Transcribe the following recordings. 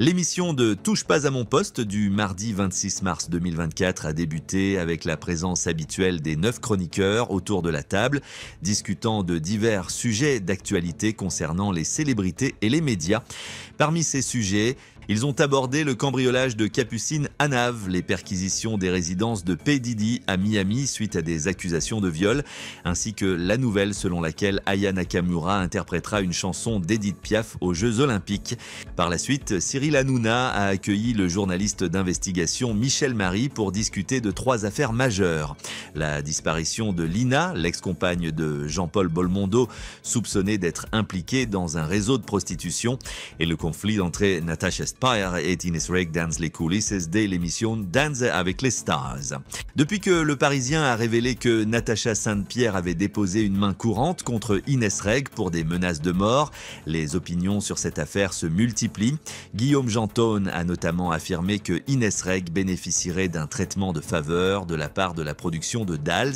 L'émission de Touche pas à mon poste du mardi 26 mars 2024 a débuté avec la présence habituelle des neuf chroniqueurs autour de la table, discutant de divers sujets d'actualité concernant les célébrités et les médias. Parmi ces sujets, ils ont abordé le cambriolage de Capucine à les perquisitions des résidences de P. Didi à Miami suite à des accusations de viol, ainsi que la nouvelle selon laquelle Aya Nakamura interprétera une chanson d'Edith Piaf aux Jeux Olympiques. Par la suite, Cyril Hanouna a accueilli le journaliste d'investigation Michel Marie pour discuter de trois affaires majeures. La disparition de Lina, l'ex-compagne de Jean-Paul Bolmondo, soupçonnée d'être impliquée dans un réseau de prostitution, et le conflit entre Natasha Spire et Ines Reg dans les coulisses dès l'émission Dance avec les Stars. Depuis que le Parisien a révélé que Natasha Sainte-Pierre avait déposé une main courante contre Ines Reg pour des menaces de mort, les opinions sur cette affaire se multiplient. Guillaume Jantone a notamment affirmé que Ines Reg bénéficierait d'un traitement de faveur de la part de la production de Dals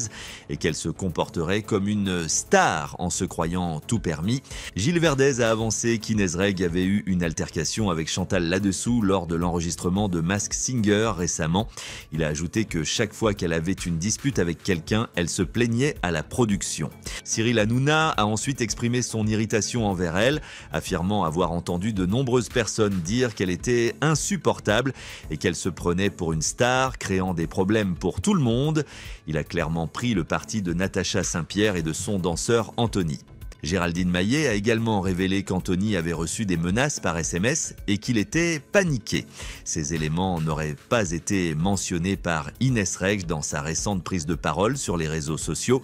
et qu'elle se comporterait comme une star en se croyant tout permis. Gilles Verdez a avancé qu'Inezreg avait eu une altercation avec Chantal là-dessous lors de l'enregistrement de Mask Singer récemment. Il a ajouté que chaque fois qu'elle avait une dispute avec quelqu'un, elle se plaignait à la production. Cyril Hanouna a ensuite exprimé son irritation envers elle, affirmant avoir entendu de nombreuses personnes dire qu'elle était insupportable et qu'elle se prenait pour une star, créant des problèmes pour tout le monde. Il a clairement pris le parti de Natacha Saint-Pierre et de son danseur Anthony. Géraldine Maillet a également révélé qu'Anthony avait reçu des menaces par SMS et qu'il était paniqué. Ces éléments n'auraient pas été mentionnés par Inès Rex dans sa récente prise de parole sur les réseaux sociaux.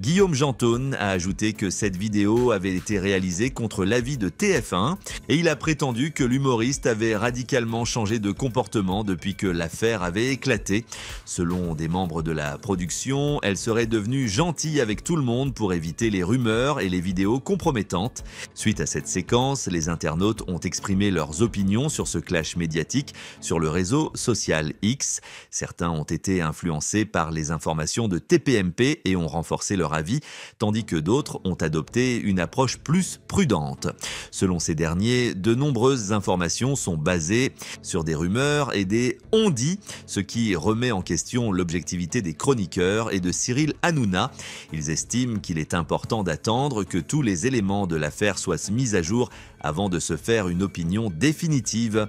Guillaume Jantone a ajouté que cette vidéo avait été réalisée contre l'avis de TF1 et il a prétendu que l'humoriste avait radicalement changé de comportement depuis que l'affaire avait éclaté. Selon des membres de la production, elle serait devenue gentille avec tout le monde pour éviter les rumeurs et les vidéos compromettante. Suite à cette séquence, les internautes ont exprimé leurs opinions sur ce clash médiatique sur le réseau social X. Certains ont été influencés par les informations de TPMP et ont renforcé leur avis, tandis que d'autres ont adopté une approche plus prudente. Selon ces derniers, de nombreuses informations sont basées sur des rumeurs et des on dit, ce qui remet en question l'objectivité des chroniqueurs et de Cyril Hanouna. Ils estiment qu'il est important d'attendre que tous les éléments de l'affaire soient mis à jour avant de se faire une opinion définitive.